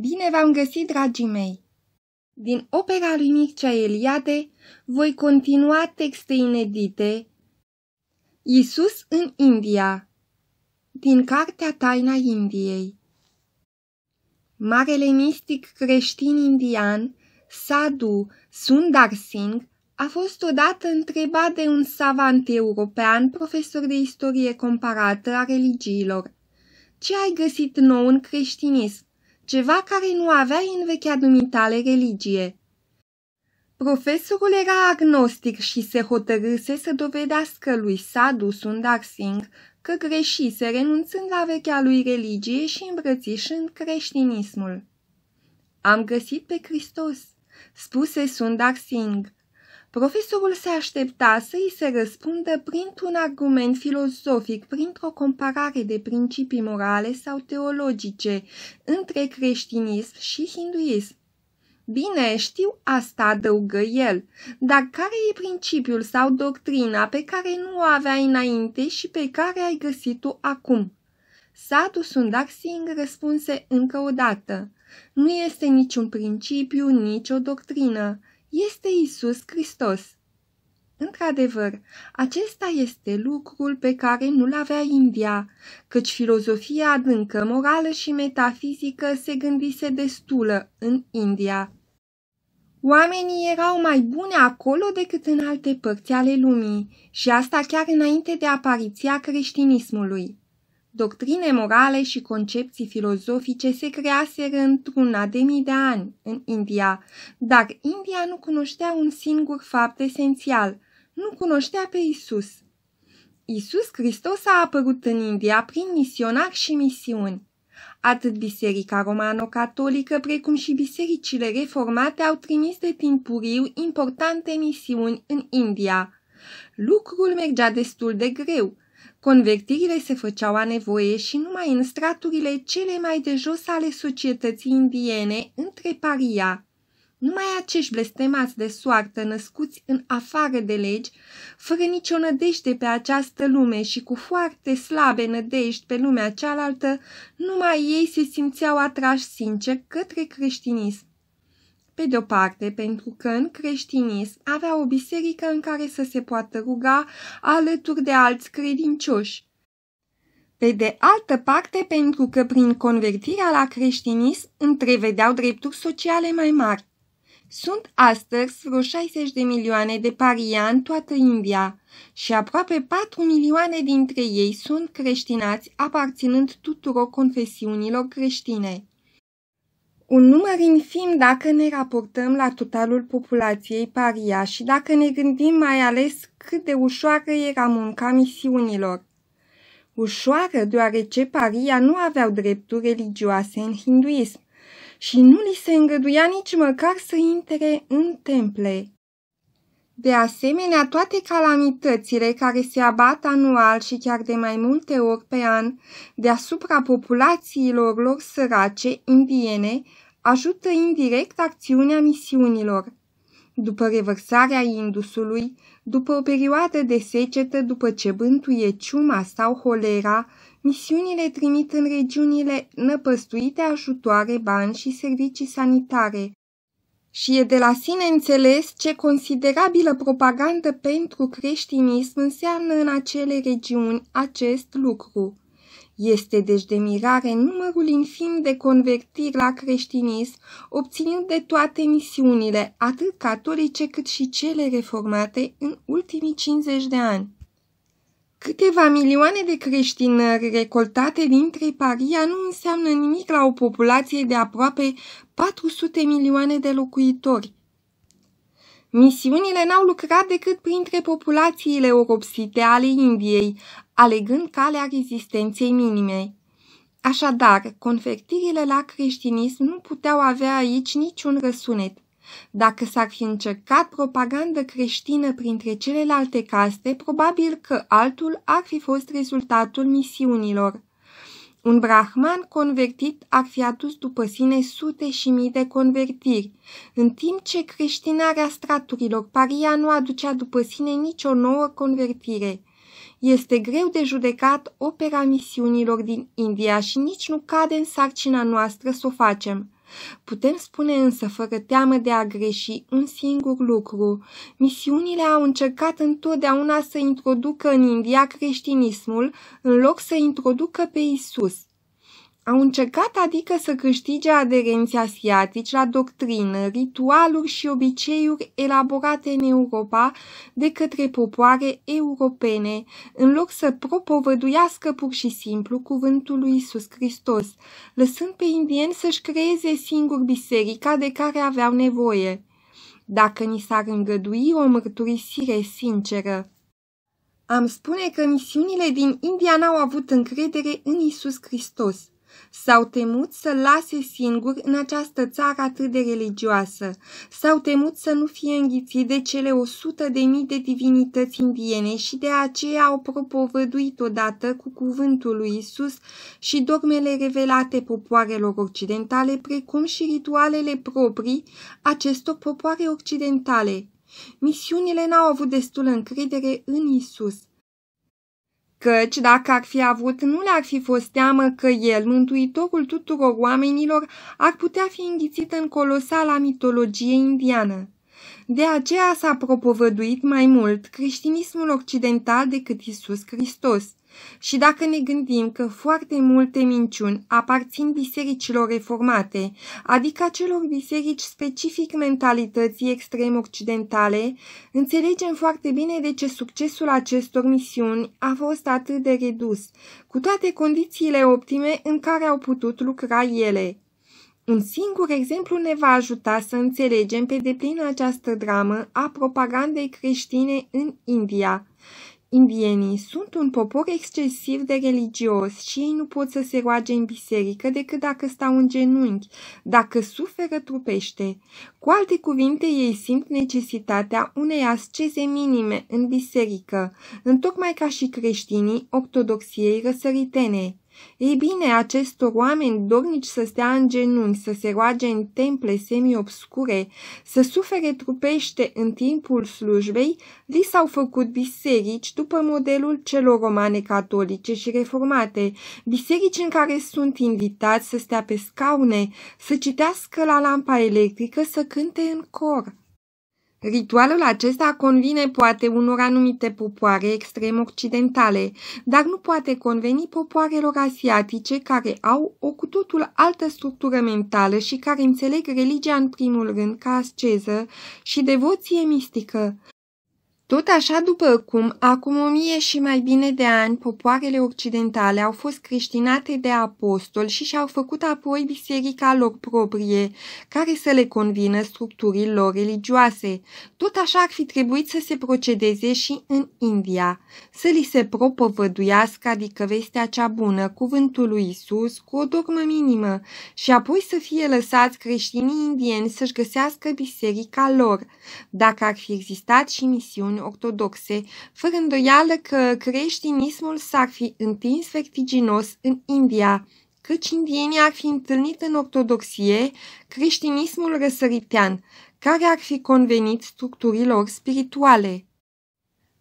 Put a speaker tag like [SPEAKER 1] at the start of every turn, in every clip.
[SPEAKER 1] Bine v-am găsit, dragii mei! Din opera lui Mircea Eliade voi continua texte inedite. Isus în India Din cartea Taina Indiei Marele mistic creștin indian, Sadhu Sundar Singh, a fost odată întrebat de un savant european, profesor de istorie comparată a religiilor. Ce ai găsit nou în creștinism? ceva care nu avea în vechea dumitale religie. Profesorul era agnostic și se hotărâse să dovedească lui Sadu Sundar Singh că greșise renunțând la vechea lui religie și îmbrățișând creștinismul. Am găsit pe Hristos, spuse Sundar Singh. Profesorul se aștepta să îi se răspundă printr-un argument filozofic, printr-o comparare de principii morale sau teologice între creștinism și hinduism. Bine, știu asta, adăugă el, dar care e principiul sau doctrina pe care nu o aveai înainte și pe care ai găsit-o acum? Sadu Sundar Singh răspunse încă o dată. Nu este niciun principiu, nicio doctrină este Isus Hristos. Într-adevăr, acesta este lucrul pe care nu-l avea India, căci filozofia adâncă, morală și metafizică se gândise destulă în India. Oamenii erau mai buni acolo decât în alte părți ale lumii și asta chiar înainte de apariția creștinismului. Doctrine morale și concepții filozofice se creaseră într-una de mii de ani în India, dar India nu cunoștea un singur fapt esențial, nu cunoștea pe Isus. Isus Hristos a apărut în India prin misionari și misiuni. Atât Biserica Romano-Catolică precum și bisericile reformate au trimis de timpuriu importante misiuni în India. Lucrul mergea destul de greu, Convertirile se făceau a nevoie și numai în straturile cele mai de jos ale societății indiene, între paria. Numai acești blestemați de soartă născuți în afară de legi, fără nicio nădejde pe această lume și cu foarte slabe nădejde pe lumea cealaltă, numai ei se simțeau atrași sincer către creștinism. Pe de-o parte, pentru că în creștinism avea o biserică în care să se poată ruga alături de alți credincioși. Pe de altă parte, pentru că prin convertirea la creștinism întrevedeau drepturi sociale mai mari. Sunt astăzi vreo 60 de milioane de paria în toată India și aproape 4 milioane dintre ei sunt creștinați aparținând tuturor confesiunilor creștine. Un număr infim dacă ne raportăm la totalul populației paria și dacă ne gândim mai ales cât de ușoară era munca misiunilor. Ușoară deoarece paria nu aveau drepturi religioase în hinduism și nu li se îngăduia nici măcar să intre în temple. De asemenea, toate calamitățile care se abat anual și chiar de mai multe ori pe an deasupra populațiilor lor sărace, indiene, ajută indirect acțiunea misiunilor. După revărsarea Indusului, după o perioadă de secetă, după ce bântuie ciuma sau holera, misiunile trimit în regiunile năpăstuite ajutoare, bani și servicii sanitare, și e de la sine înțeles ce considerabilă propagandă pentru creștinism înseamnă în acele regiuni acest lucru. Este deci de mirare numărul infim de convertiri la creștinism obținut de toate misiunile, atât catolice cât și cele reformate, în ultimii 50 de ani. Câteva milioane de creștinări recoltate dintre paria nu înseamnă nimic la o populație de aproape 400 milioane de locuitori. Misiunile n-au lucrat decât printre populațiile oropsite ale Indiei, alegând calea rezistenței minime. Așadar, convertirile la creștinism nu puteau avea aici niciun răsunet. Dacă s-ar fi încercat propagandă creștină printre celelalte caste, probabil că altul ar fi fost rezultatul misiunilor. Un brahman convertit ar fi adus după sine sute și mii de convertiri, în timp ce creștinarea straturilor paria nu aducea după sine nicio nouă convertire. Este greu de judecat opera misiunilor din India și nici nu cade în sarcina noastră să o facem. Putem spune însă, fără teamă de a greși, un singur lucru. Misiunile au încercat întotdeauna să introducă în India creștinismul, în loc să introducă pe Isus – au încercat adică să câștige aderenții asiatici la doctrină, ritualuri și obiceiuri elaborate în Europa de către popoare europene, în loc să propovăduiască pur și simplu cuvântul lui Isus Hristos, lăsând pe indieni să-și creeze singur biserica de care aveau nevoie. Dacă ni s-ar îngădui o mărturisire sinceră, am spune că misiunile din India n-au avut încredere în Isus Hristos. S-au temut să lase singur în această țară atât de religioasă. S-au temut să nu fie înghițit de cele o sută de mii de divinități indiene și de aceea au propovăduit odată cu cuvântul lui Isus și dogmele revelate popoarelor occidentale, precum și ritualele proprii acestor popoare occidentale. Misiunile n-au avut destulă încredere în Isus căci dacă ar fi avut, nu le-ar fi fost teamă că el, mântuitorul tuturor oamenilor, ar putea fi înghițit în colosala mitologie indiană. De aceea s-a propovăduit mai mult creștinismul occidental decât Isus Hristos – și dacă ne gândim că foarte multe minciuni aparțin bisericilor reformate, adică acelor biserici specific mentalității extrem occidentale, înțelegem foarte bine de ce succesul acestor misiuni a fost atât de redus, cu toate condițiile optime în care au putut lucra ele. Un singur exemplu ne va ajuta să înțelegem pe deplin această dramă a propagandei creștine în India – Indienii sunt un popor excesiv de religios și ei nu pot să se roage în biserică decât dacă stau în genunchi, dacă suferă trupește. Cu alte cuvinte, ei simt necesitatea unei asceze minime în biserică, întocmai ca și creștinii ortodoxiei răsăritene. Ei bine, acestor oameni dornici să stea în genunchi, să se roage în temple semi-obscure, să sufere trupește în timpul slujbei, li s-au făcut biserici după modelul celor romane catolice și reformate, biserici în care sunt invitați să stea pe scaune, să citească la lampa electrică, să cânte în cor. Ritualul acesta convine poate unor anumite popoare extrem occidentale, dar nu poate conveni popoarelor asiatice care au o cu totul altă structură mentală și care înțeleg religia în primul rând ca asceză și devoție mistică. Tot așa după cum, acum o mie și mai bine de ani, popoarele occidentale au fost creștinate de apostoli și și-au făcut apoi biserica lor proprie, care să le convină structurii lor religioase. Tot așa ar fi trebuit să se procedeze și în India, să li se propovăduiască, adică vestea cea bună, cuvântul lui Isus, cu o dogmă minimă, și apoi să fie lăsați creștinii indieni să-și găsească biserica lor, dacă ar fi existat și misiuni ortodoxe, fără îndoială că creștinismul s-ar fi întins vertiginos în India, căci indienii ar fi întâlnit în ortodoxie creștinismul răsăritean, care ar fi convenit structurilor spirituale.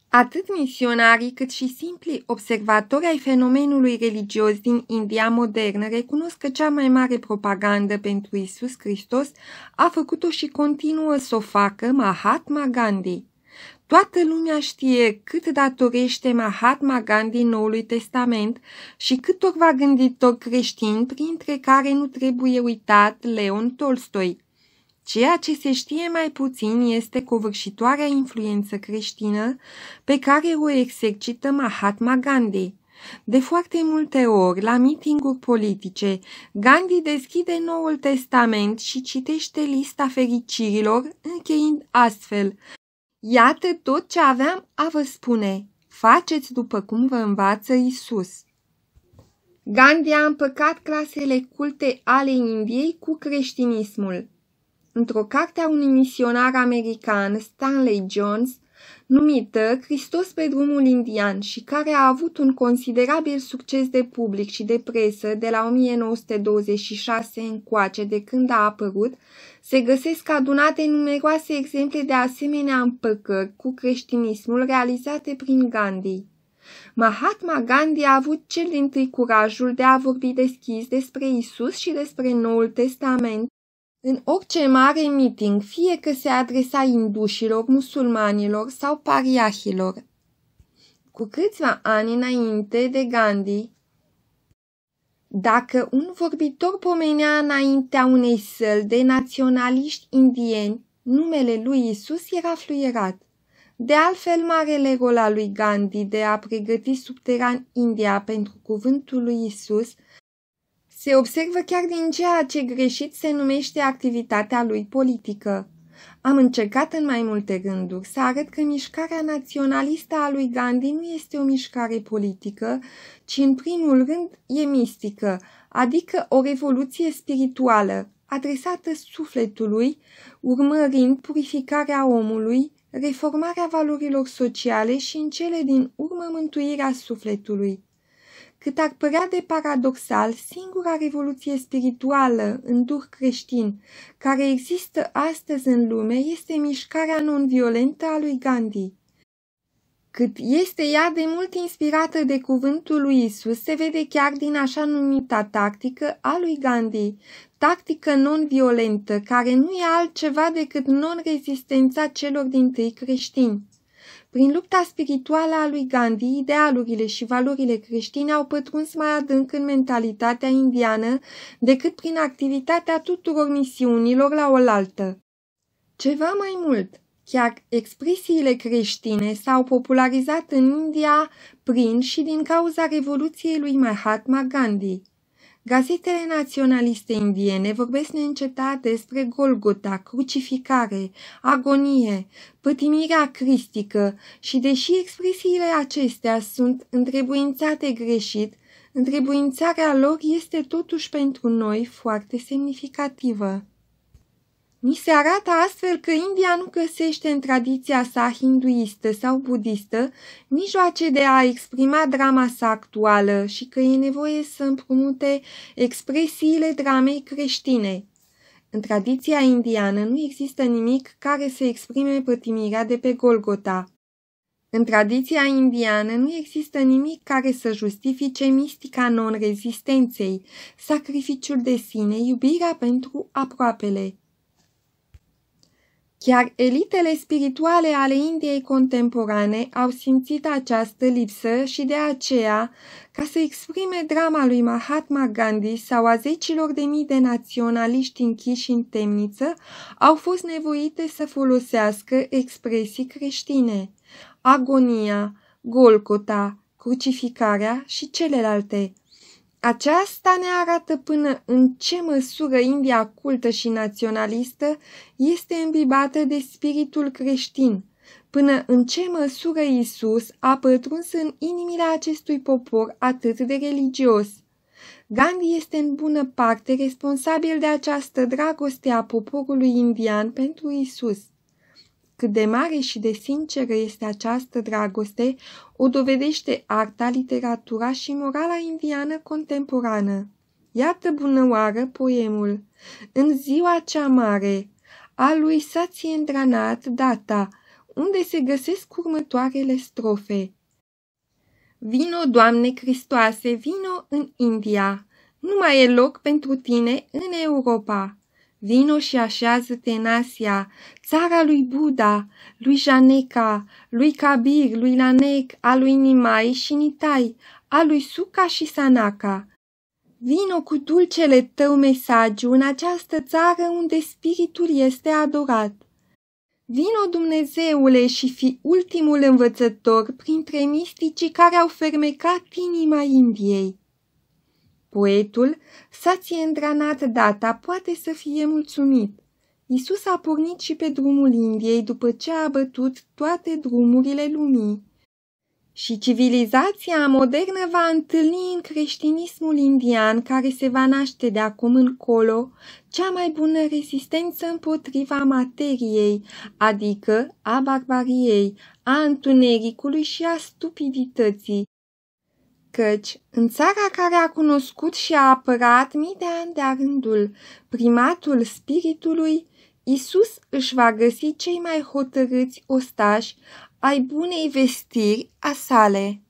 [SPEAKER 1] Atât misionarii cât și simpli observatori ai fenomenului religios din India modernă recunosc că cea mai mare propagandă pentru Isus Hristos a făcut-o și continuă să o facă Mahatma Gandhi. Toată lumea știe cât datorește Mahatma Gandhi Noului Testament și cât gândi gânditor creștin, printre care nu trebuie uitat Leon Tolstoi. Ceea ce se știe mai puțin este covârșitoarea influență creștină pe care o exercită Mahatma Gandhi. De foarte multe ori, la mitinguri politice, Gandhi deschide Noul Testament și citește lista fericirilor, încheind astfel Iată tot ce aveam a vă spune. Faceți după cum vă învață Isus. Gandhi a împăcat clasele culte ale Indiei cu creștinismul. Într-o carte a unui misionar american, Stanley Jones, numită Hristos pe drumul indian și care a avut un considerabil succes de public și de presă de la 1926 încoace de când a apărut, se găsesc adunate numeroase exemple de asemenea împăcări cu creștinismul realizate prin Gandhi. Mahatma Gandhi a avut cel din tâi curajul de a vorbi deschis despre Isus și despre Noul Testament în orice mare meeting, fie că se adresa indușilor, musulmanilor sau pariahilor. Cu câțiva ani înainte de Gandhi, dacă un vorbitor pomenea înaintea unei săli de naționaliști indieni, numele lui Isus era fluierat. De altfel, marele rol al lui Gandhi de a pregăti subteran India pentru cuvântul lui Isus se observă chiar din ceea ce greșit se numește activitatea lui politică. Am încercat în mai multe rânduri să arăt că mișcarea naționalistă a lui Gandhi nu este o mișcare politică, ci în primul rând e mistică, adică o revoluție spirituală, adresată sufletului, urmărind purificarea omului, reformarea valorilor sociale și în cele din urmă mântuirea sufletului cât ar părea de paradoxal, singura revoluție spirituală în duh creștin care există astăzi în lume este mișcarea non-violentă a lui Gandhi. Cât este ea de mult inspirată de cuvântul lui Isus, se vede chiar din așa numita tactică a lui Gandhi, tactică non-violentă, care nu e altceva decât non-rezistența celor din tâi creștini. Prin lupta spirituală a lui Gandhi, idealurile și valorile creștine au pătruns mai adânc în mentalitatea indiană decât prin activitatea tuturor misiunilor la oaltă. Ceva mai mult, Chiar expresiile creștine s-au popularizat în India prin și din cauza revoluției lui Mahatma Gandhi. Gazetele naționaliste indiene vorbesc neîncetat despre Golgota, crucificare, agonie, pătimirea cristică și deși expresiile acestea sunt întrebuințate greșit, întrebuințarea lor este totuși pentru noi foarte semnificativă. Ni se arată astfel că India nu găsește în tradiția sa hinduistă sau budistă mijloace de a exprima drama sa actuală și că e nevoie să împrumute expresiile dramei creștine. În tradiția indiană nu există nimic care să exprime pătimirea de pe Golgota. În tradiția indiană nu există nimic care să justifice mistica non-rezistenței, sacrificiul de sine, iubirea pentru aproapele. Chiar elitele spirituale ale Indiei contemporane au simțit această lipsă și de aceea, ca să exprime drama lui Mahatma Gandhi sau a zecilor de mii de naționaliști închiși în temniță, au fost nevoite să folosească expresii creștine. Agonia, golcota, crucificarea și celelalte. Aceasta ne arată până în ce măsură India cultă și naționalistă este îmbibată de spiritul creștin, până în ce măsură Isus a pătruns în inimile acestui popor atât de religios. Gandhi este în bună parte responsabil de această dragoste a poporului indian pentru Isus. Cât de mare și de sinceră este această dragoste, o dovedește arta, literatura și morala indiană contemporană. Iată bunăoară poemul. În ziua cea mare, a lui a îndranat data, unde se găsesc următoarele strofe. Vino, Doamne Hristoase, vino în India. Nu mai e loc pentru tine în Europa. Vino și așează-te în Asia, țara lui Buddha, lui Janeca, lui Kabir, lui Lanec, a lui Nimai și Nitai, a lui Suka și Sanaka. Vino cu dulcele tău mesajul în această țară unde spiritul este adorat. Vino Dumnezeule și fi ultimul învățător printre misticii care au fermecat inima Indiei. Poetul, sație îndranat data, poate să fie mulțumit. Isus a pornit și pe drumul Indiei după ce a bătut toate drumurile lumii. Și civilizația modernă va întâlni în creștinismul indian, care se va naște de acum încolo, cea mai bună rezistență împotriva materiei, adică a barbariei, a întunericului și a stupidității, căci în țara care a cunoscut și a apărat mii de ani de-a rândul primatul spiritului, Isus își va găsi cei mai hotărâți ostași ai bunei vestiri a sale.